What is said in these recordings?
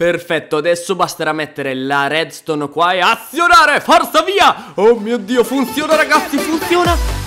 Perfetto, adesso basterà mettere la redstone qua e azionare, forza via! Oh mio Dio, funziona ragazzi, funziona!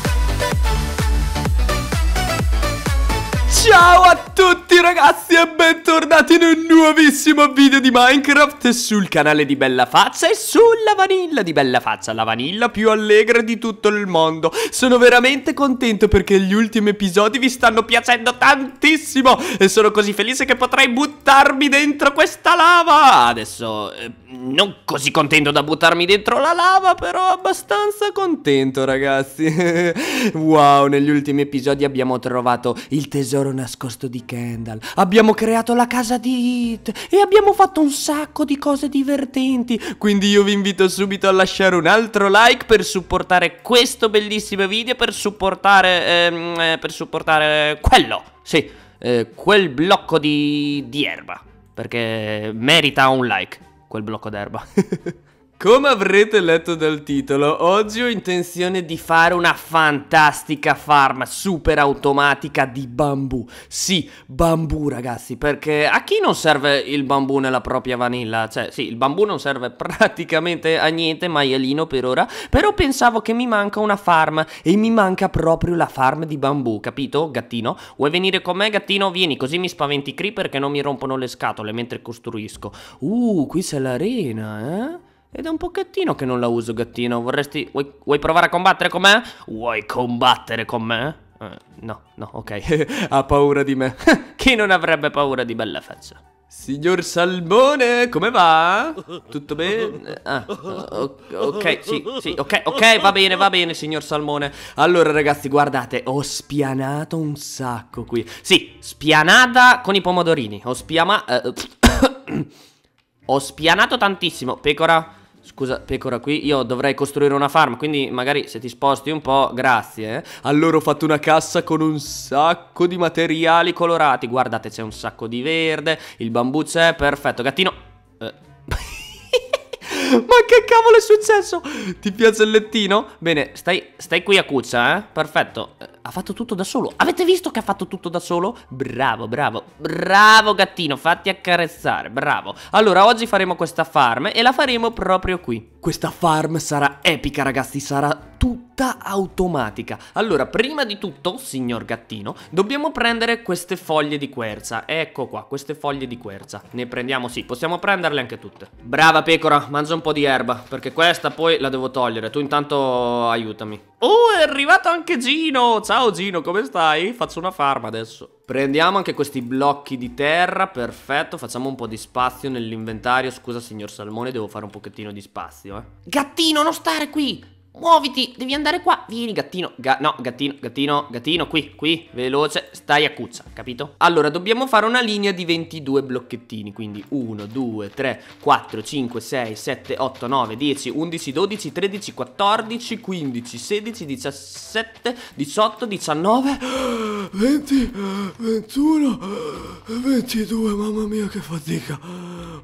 Ciao a tutti ragazzi e bentornati in un nuovissimo video di Minecraft sul canale di Bella Faccia e sulla vanilla di Bella Faccia, la vanilla più allegra di tutto il mondo. Sono veramente contento perché gli ultimi episodi vi stanno piacendo tantissimo e sono così felice che potrei buttarmi dentro questa lava. Adesso eh, non così contento da buttarmi dentro la lava, però abbastanza contento ragazzi. wow, negli ultimi episodi abbiamo trovato il tesoro tesoro nascosto di Kendall, abbiamo creato la casa di It e abbiamo fatto un sacco di cose divertenti. Quindi io vi invito subito a lasciare un altro like per supportare questo bellissimo video, per supportare, ehm, eh, per supportare quello, sì, eh, quel blocco di, di erba, perché merita un like quel blocco d'erba. Come avrete letto dal titolo, oggi ho intenzione di fare una fantastica farm super automatica di bambù. Sì, bambù ragazzi, perché a chi non serve il bambù nella propria vanilla? Cioè, sì, il bambù non serve praticamente a niente, maialino per ora, però pensavo che mi manca una farm e mi manca proprio la farm di bambù, capito, gattino? Vuoi venire con me, gattino? Vieni, così mi spaventi i creeper che non mi rompono le scatole mentre costruisco. Uh, qui c'è l'arena, eh? Ed è un pochettino che non la uso, gattino. Vorresti... Vuoi, vuoi provare a combattere con me? Vuoi combattere con me? Eh, no, no, ok. ha paura di me. Chi non avrebbe paura di bella faccia? Signor Salmone, come va? Tutto bene? Ah, ok, sì, sì, ok, ok, va bene, va bene, signor Salmone. Allora, ragazzi, guardate, ho spianato un sacco qui. Sì, spianata con i pomodorini. Ho spiama... Eh, ho spianato tantissimo. Pecora, Scusa, pecora qui, io dovrei costruire una farm, quindi magari se ti sposti un po', grazie. Eh? Allora ho fatto una cassa con un sacco di materiali colorati. Guardate, c'è un sacco di verde, il bambù c'è, perfetto. Gattino... Eh ma che cavolo è successo? Ti piace il lettino? Bene, stai, stai qui a cuccia, eh? Perfetto. Eh, ha fatto tutto da solo. Avete visto che ha fatto tutto da solo? Bravo, bravo. Bravo gattino, fatti accarezzare, bravo. Allora, oggi faremo questa farm e la faremo proprio qui. Questa farm sarà epica, ragazzi, sarà tutta caduta automatica. Allora, prima di tutto, signor gattino, dobbiamo prendere queste foglie di querza. Ecco qua, queste foglie di querza. Ne prendiamo, sì, possiamo prenderle anche tutte. Brava pecora, mangia un po' di erba, perché questa poi la devo togliere. Tu intanto aiutami. Oh, è arrivato anche Gino! Ciao Gino, come stai? Faccio una farma adesso. Prendiamo anche questi blocchi di terra, perfetto, facciamo un po' di spazio nell'inventario. Scusa signor Salmone, devo fare un pochettino di spazio, eh. Gattino, non stare qui! Muoviti, devi andare qua. Vieni, gattino. Ga no, gattino, gattino, gattino, qui, qui, veloce. Stai a cuccia, capito? Allora, dobbiamo fare una linea di 22 blocchettini. Quindi 1, 2, 3, 4, 5, 6, 7, 8, 9, 10, 11, 12, 13, 14, 15, 16, 17, 18, 19, 20, 21, 22. Mamma mia, che fatica.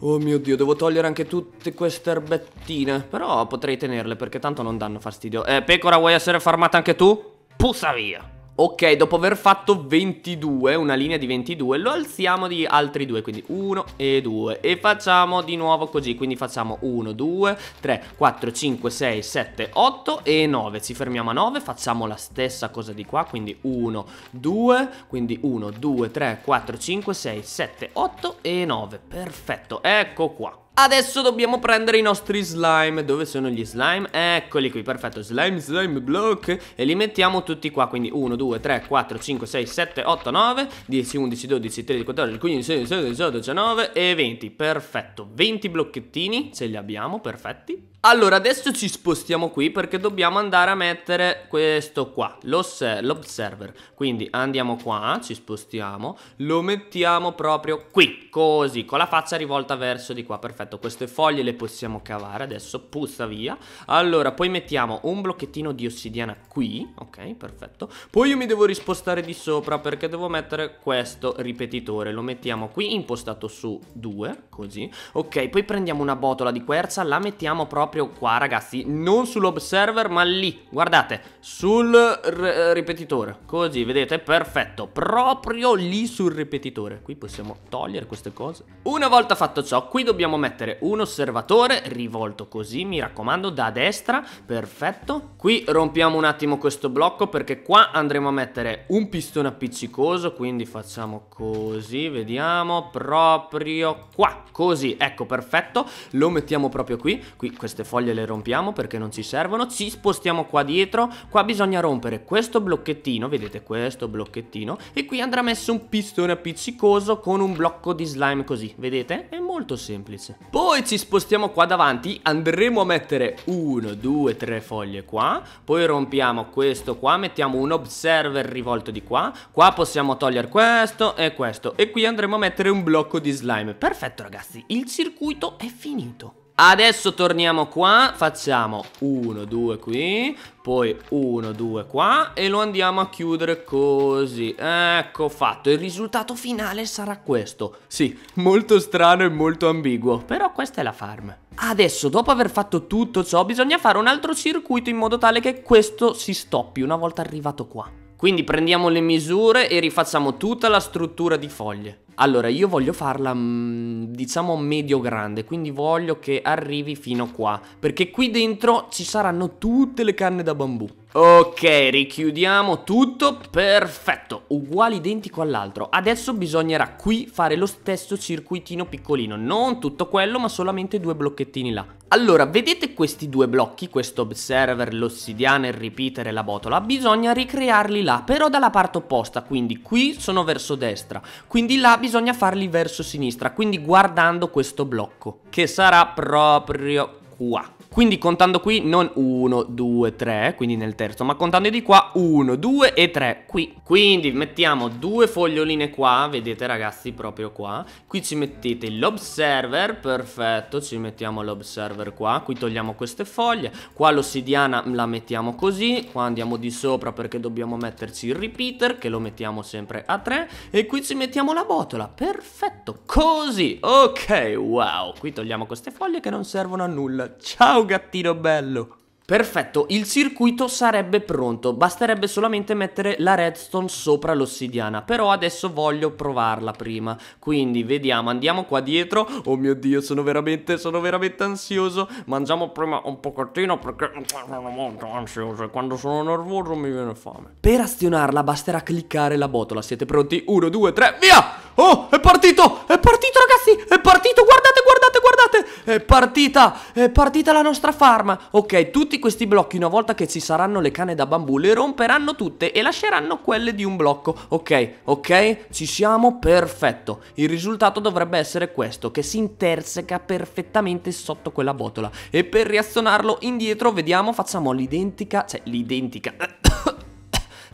Oh mio dio, devo togliere anche tutte queste erbettine. Però potrei tenerle perché tanto non danno fastidio. Eh, pecora, vuoi essere farmata anche tu? Puzza via! Ok, dopo aver fatto 22, una linea di 22, lo alziamo di altri due, quindi 1 e 2. E facciamo di nuovo così, quindi facciamo 1, 2, 3, 4, 5, 6, 7, 8 e 9. Ci fermiamo a 9, facciamo la stessa cosa di qua, quindi 1, 2, quindi 1, 2, 3, 4, 5, 6, 7, 8 e 9. Perfetto, ecco qua. Adesso dobbiamo prendere i nostri slime Dove sono gli slime? Eccoli qui, perfetto Slime, slime, block E li mettiamo tutti qua Quindi 1, 2, 3, 4, 5, 6, 7, 8, 9 10, 11, 12, 13, 14, 15, 16, 17, 18, 19 E 20 Perfetto, 20 blocchettini Ce li abbiamo, perfetti allora adesso ci spostiamo qui perché dobbiamo andare a mettere questo qua L'observer Quindi andiamo qua, ci spostiamo Lo mettiamo proprio qui, così Con la faccia rivolta verso di qua, perfetto Queste foglie le possiamo cavare adesso, puzza via Allora poi mettiamo un blocchettino di ossidiana qui Ok, perfetto Poi io mi devo rispostare di sopra perché devo mettere questo ripetitore Lo mettiamo qui impostato su 2, così Ok, poi prendiamo una botola di quercia, la mettiamo proprio proprio qua ragazzi, non sull'observer ma lì, guardate, sul eh, ripetitore, così vedete, perfetto, proprio lì sul ripetitore, qui possiamo togliere queste cose. Una volta fatto ciò, qui dobbiamo mettere un osservatore rivolto così, mi raccomando, da destra, perfetto. Qui rompiamo un attimo questo blocco perché qua andremo a mettere un pistone appiccicoso, quindi facciamo così, vediamo, proprio qua, così, ecco, perfetto, lo mettiamo proprio qui, qui questa queste foglie le rompiamo perché non ci servono, ci spostiamo qua dietro, qua bisogna rompere questo blocchettino, vedete questo blocchettino, e qui andrà messo un pistone appiccicoso con un blocco di slime così, vedete? È molto semplice. Poi ci spostiamo qua davanti, andremo a mettere 1, 2, 3 foglie qua, poi rompiamo questo qua, mettiamo un observer rivolto di qua, qua possiamo togliere questo e questo, e qui andremo a mettere un blocco di slime. Perfetto ragazzi, il circuito è finito. Adesso torniamo qua, facciamo 1, 2 qui, poi 1, 2 qua e lo andiamo a chiudere così. Ecco fatto, il risultato finale sarà questo. Sì, molto strano e molto ambiguo, però questa è la farm. Adesso, dopo aver fatto tutto ciò, bisogna fare un altro circuito in modo tale che questo si stoppi una volta arrivato qua. Quindi prendiamo le misure e rifacciamo tutta la struttura di foglie. Allora, io voglio farla, mm, diciamo, medio-grande, quindi voglio che arrivi fino qua, perché qui dentro ci saranno tutte le canne da bambù. Ok, richiudiamo tutto, perfetto, uguale identico all'altro. Adesso bisognerà qui fare lo stesso circuitino piccolino, non tutto quello, ma solamente due blocchettini là. Allora, vedete questi due blocchi, questo observer, l'ossidiana, il repeater e la botola? Bisogna ricrearli là, però dalla parte opposta, quindi qui sono verso destra, quindi là bisogna bisogna farli verso sinistra, quindi guardando questo blocco, che sarà proprio qua. Quindi contando qui non 1, 2, 3, quindi nel terzo, ma contando di qua 1, 2 e 3 qui. Quindi mettiamo due foglioline qua, vedete ragazzi, proprio qua. Qui ci mettete l'observer, perfetto, ci mettiamo l'observer qua. Qui togliamo queste foglie, qua l'ossidiana la mettiamo così, qua andiamo di sopra perché dobbiamo metterci il repeater, che lo mettiamo sempre a 3. E qui ci mettiamo la botola, perfetto, così, ok, wow. Qui togliamo queste foglie che non servono a nulla Ciao gattino bello. Perfetto, il circuito sarebbe pronto, basterebbe solamente mettere la redstone sopra l'ossidiana, però adesso voglio provarla prima, quindi vediamo, andiamo qua dietro, oh mio dio sono veramente, sono veramente ansioso, mangiamo prima un pochettino perché sono molto ansioso e quando sono nervoso mi viene fame. Per azionarla basterà cliccare la botola, siete pronti? 1, 2, 3, via! Oh, è partito, è partito ragazzi, è partito, guardate, guardate! guardate, è eh, partita, è eh, partita la nostra farma. Ok, tutti questi blocchi, una volta che ci saranno le canne da bambù, le romperanno tutte e lasceranno quelle di un blocco. Ok, ok, ci siamo, perfetto. Il risultato dovrebbe essere questo, che si interseca perfettamente sotto quella botola. E per riazionarlo indietro, vediamo, facciamo l'identica, cioè l'identica...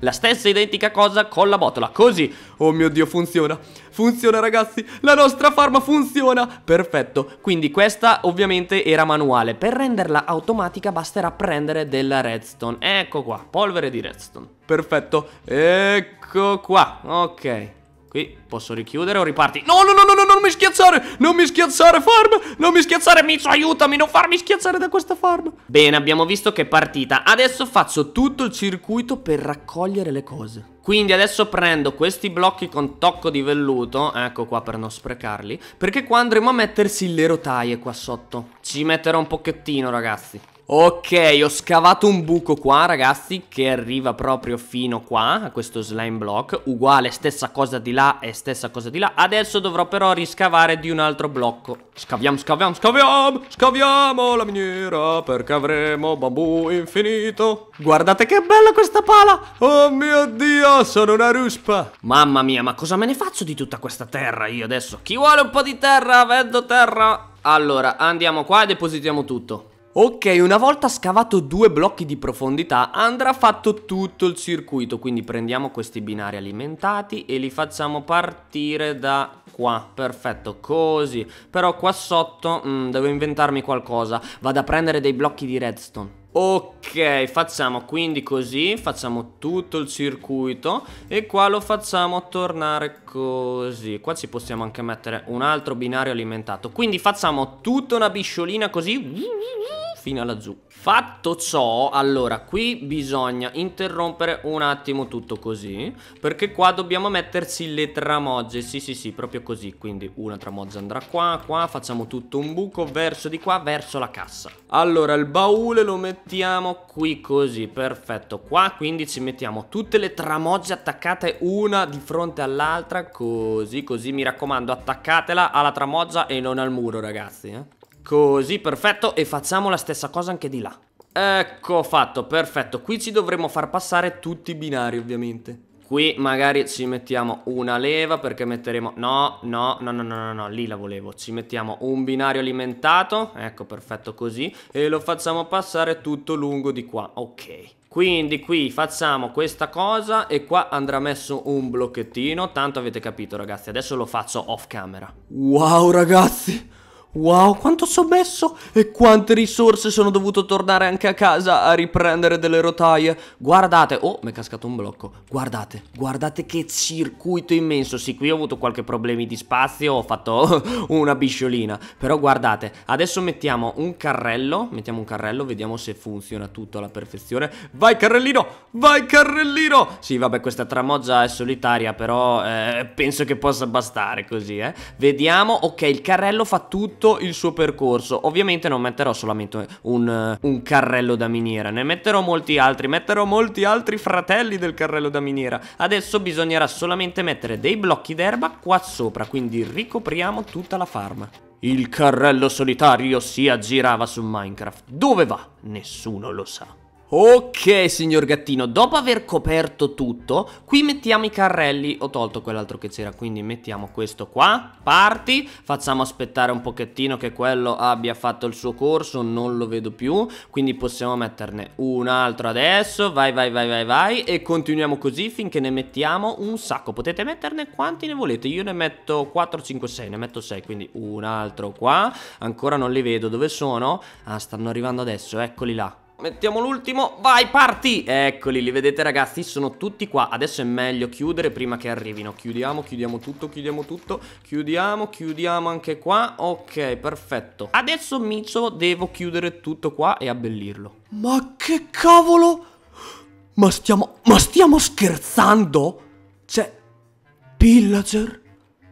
La stessa identica cosa con la botola, così Oh mio Dio, funziona Funziona ragazzi, la nostra farma funziona Perfetto, quindi questa ovviamente era manuale Per renderla automatica basterà prendere della redstone Ecco qua, polvere di redstone Perfetto, ecco qua, ok Qui posso richiudere o riparti No, no, no, no, no, non mi schiazzare Non mi schiazzare, farm Non mi schiazzare, Mizzo, aiutami Non farmi schiazzare da questa farm Bene, abbiamo visto che è partita Adesso faccio tutto il circuito per raccogliere le cose quindi adesso prendo questi blocchi con tocco di velluto, ecco qua per non sprecarli, perché qua andremo a mettersi le rotaie qua sotto. Ci metterò un pochettino ragazzi. Ok, ho scavato un buco qua ragazzi che arriva proprio fino qua a questo slime block Uguale stessa cosa di là e stessa cosa di là Adesso dovrò però riscavare di un altro blocco Scaviamo, scaviamo, scaviamo, scaviamo la miniera perché avremo bambù infinito Guardate che bella questa pala Oh mio Dio, sono una ruspa Mamma mia, ma cosa me ne faccio di tutta questa terra io adesso? Chi vuole un po' di terra? Vedo terra Allora, andiamo qua e depositiamo tutto Ok, una volta scavato due blocchi di profondità andrà fatto tutto il circuito, quindi prendiamo questi binari alimentati e li facciamo partire da qua, perfetto, così. Però qua sotto mh, mm, devo inventarmi qualcosa, vado a prendere dei blocchi di redstone. Ok, facciamo quindi così, facciamo tutto il circuito e qua lo facciamo tornare così. Qua ci possiamo anche mettere un altro binario alimentato. Quindi facciamo tutta una bisciolina così fino laggiù Fatto ciò, allora qui bisogna interrompere un attimo tutto così Perché qua dobbiamo metterci le tramogge, sì sì sì, proprio così Quindi una tramoggia andrà qua, qua, facciamo tutto un buco verso di qua, verso la cassa Allora il baule lo mettiamo qui così, perfetto Qua quindi ci mettiamo tutte le tramogge attaccate una di fronte all'altra Così, così mi raccomando attaccatela alla tramoggia e non al muro ragazzi eh Così, perfetto, e facciamo la stessa cosa anche di là Ecco fatto, perfetto Qui ci dovremo far passare tutti i binari ovviamente Qui magari ci mettiamo una leva perché metteremo... No, no, no, no, no, no, no, lì la volevo. Ci mettiamo un binario alimentato, ecco, perfetto così, e lo facciamo passare tutto lungo di qua, ok. Quindi qui facciamo questa cosa e qua andrà messo un blocchettino, tanto avete capito ragazzi, adesso lo faccio off camera. Wow ragazzi! Wow, quanto ci messo e quante risorse sono dovuto tornare anche a casa a riprendere delle rotaie. Guardate, oh, mi è cascato un blocco. Guardate, guardate che circuito immenso. Sì, qui ho avuto qualche problemi di spazio, ho fatto una bisciolina. Però guardate, adesso mettiamo un carrello, mettiamo un carrello, vediamo se funziona tutto alla perfezione. Vai carrellino, vai carrellino! Sì, vabbè, questa tramoggia è solitaria, però eh, penso che possa bastare così, eh. Vediamo, ok, il carrello fa tutto tutto il suo percorso Ovviamente non metterò solamente un, un carrello da miniera Ne metterò molti altri Metterò molti altri fratelli del carrello da miniera Adesso bisognerà solamente mettere dei blocchi d'erba qua sopra Quindi ricopriamo tutta la farma il carrello solitario si aggirava su Minecraft. Dove va? Nessuno lo sa. Ok signor gattino, dopo aver coperto tutto, qui mettiamo i carrelli, ho tolto quell'altro che c'era, quindi mettiamo questo qua, parti, facciamo aspettare un pochettino che quello abbia fatto il suo corso, non lo vedo più, quindi possiamo metterne un altro adesso, vai vai vai vai vai, e continuiamo così finché ne mettiamo un sacco, potete metterne quanti ne volete, io ne metto 4, 5, 6, ne metto 6, quindi un altro qua, ancora non li vedo, dove sono? Ah stanno arrivando adesso, eccoli là, mettiamo l'ultimo, vai parti Eccoli, li vedete ragazzi, sono tutti qua Adesso è meglio chiudere prima che arrivino Chiudiamo, chiudiamo tutto, chiudiamo tutto Chiudiamo, chiudiamo anche qua Ok, perfetto Adesso Micio devo chiudere tutto qua e abbellirlo Ma che cavolo Ma stiamo, ma stiamo scherzando? Cioè, pillager?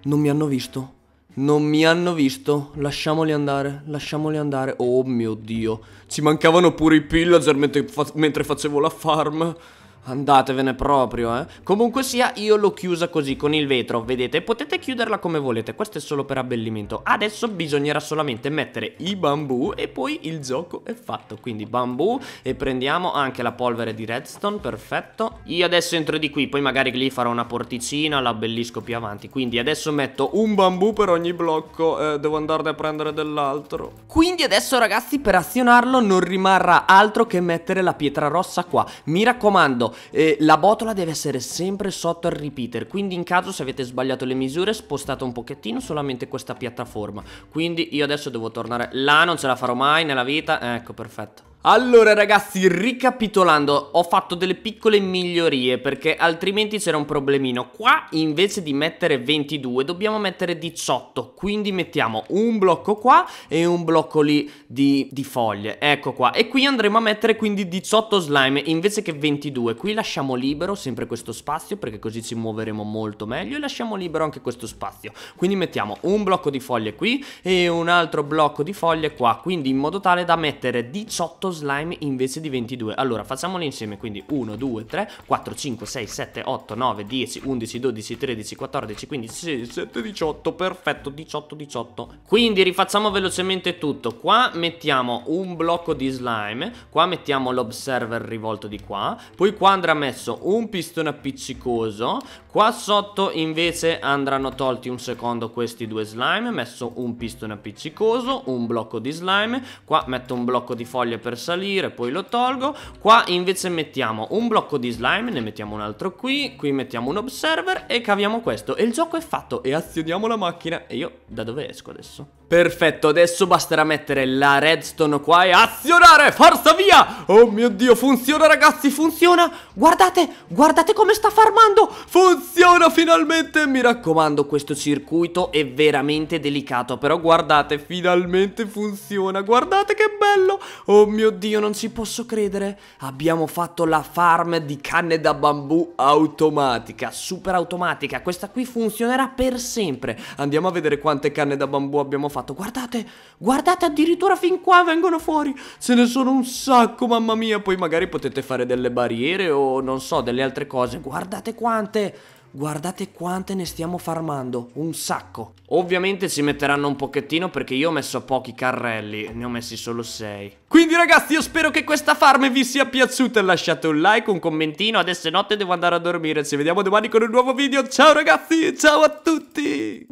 Non mi hanno visto? Non mi hanno visto, lasciamoli andare, lasciamoli andare. Oh mio Dio, ci mancavano pure i pillager mentre, fa mentre facevo la farm. Andatevene proprio, eh. Comunque sia, io l'ho chiusa così, con il vetro, vedete? Potete chiuderla come volete, questo è solo per abbellimento. Adesso bisognerà solamente mettere i bambù e poi il gioco è fatto. Quindi bambù e prendiamo anche la polvere di redstone, perfetto. Io adesso entro di qui, poi magari lì farò una porticina, l'abbellisco più avanti. Quindi adesso metto un bambù per ogni blocco, eh, devo andare a prendere dell'altro. Quindi adesso ragazzi, per azionarlo non rimarrà altro che mettere la pietra rossa qua. Mi raccomando, ricordo, la botola deve essere sempre sotto al repeater, quindi in caso se avete sbagliato le misure spostate un pochettino solamente questa piattaforma. Quindi io adesso devo tornare là, non ce la farò mai nella vita, ecco perfetto. Allora ragazzi, ricapitolando, ho fatto delle piccole migliorie perché altrimenti c'era un problemino. Qua invece di mettere 22 dobbiamo mettere 18, quindi mettiamo un blocco qua e un blocco lì di, di foglie, ecco qua. E qui andremo a mettere quindi 18 slime invece che 22, qui lasciamo libero sempre questo spazio perché così ci muoveremo molto meglio e lasciamo libero anche questo spazio. Quindi mettiamo un blocco di foglie qui e un altro blocco di foglie qua, quindi in modo tale da mettere 18 slime invece di 22 Allora facciamoli insieme quindi 1, 2, 3, 4, 5, 6, 7, 8, 9, 10, 11, 12, 13, 14, 15, 16, 17, 18 Perfetto 18, 18 Quindi rifacciamo velocemente tutto Qua mettiamo un blocco di slime Qua mettiamo l'observer rivolto di qua Poi qua andrà messo un pistone appiccicoso Qua sotto invece andranno tolti un secondo questi due slime Messo un pistone appiccicoso Un blocco di slime Qua metto un blocco di foglie per salire, poi lo tolgo. Qua invece mettiamo un blocco di slime, ne mettiamo un altro qui, qui mettiamo un observer e caviamo questo. E il gioco è fatto e azioniamo la macchina. E io da dove esco adesso? Perfetto, adesso basterà mettere la redstone qua e azionare, forza via! Oh mio Dio, funziona ragazzi, funziona! Guardate, guardate come sta farmando! Funziona finalmente! Mi raccomando, questo circuito è veramente delicato, però guardate, finalmente funziona, guardate che bello! Oh mio Dio, non ci posso credere. Abbiamo fatto la farm di canne da bambù automatica, super automatica. Questa qui funzionerà per sempre. Andiamo a vedere quante canne da bambù abbiamo fatto. Guardate, guardate, addirittura fin qua vengono fuori. Ce ne sono un sacco, mamma mia. Poi magari potete fare delle barriere o non so, delle altre cose. Guardate quante. Guardate quante ne stiamo farmando, un sacco. Ovviamente ci metteranno un pochettino perché io ho messo pochi carrelli, ne ho messi solo 6. Quindi ragazzi io spero che questa farm vi sia piaciuta, lasciate un like, un commentino, adesso è notte devo andare a dormire, ci vediamo domani con un nuovo video, ciao ragazzi, ciao a tutti!